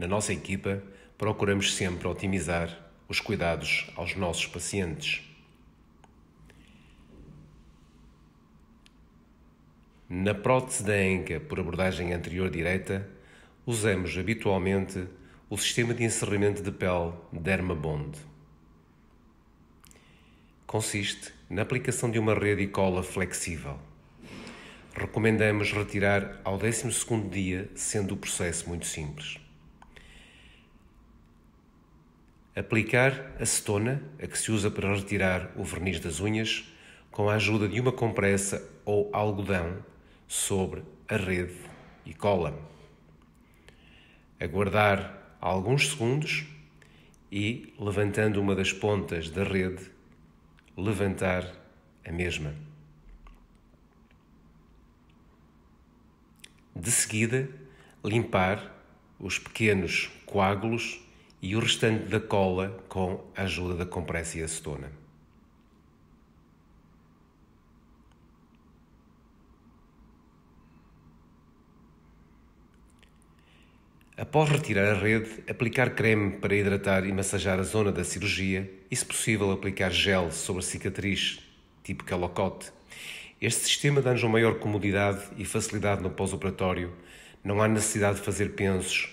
Na nossa equipa, procuramos sempre otimizar os cuidados aos nossos pacientes. Na prótese da anca por abordagem anterior direita, usamos habitualmente o sistema de encerramento de pele Dermabond. Consiste na aplicação de uma rede e cola flexível. Recomendamos retirar ao 12 dia, sendo o processo muito simples. Aplicar acetona, a que se usa para retirar o verniz das unhas, com a ajuda de uma compressa ou algodão sobre a rede e cola. Aguardar alguns segundos e, levantando uma das pontas da rede, levantar a mesma. De seguida, limpar os pequenos coágulos e o restante da cola com a ajuda da compressa e acetona. Após retirar a rede, aplicar creme para hidratar e massajar a zona da cirurgia e, se possível, aplicar gel sobre a cicatriz, tipo calocote. Este sistema dá-nos uma maior comodidade e facilidade no pós-operatório. Não há necessidade de fazer pensos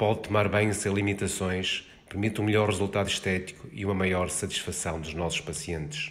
pode tomar bem sem limitações, permite um melhor resultado estético e uma maior satisfação dos nossos pacientes.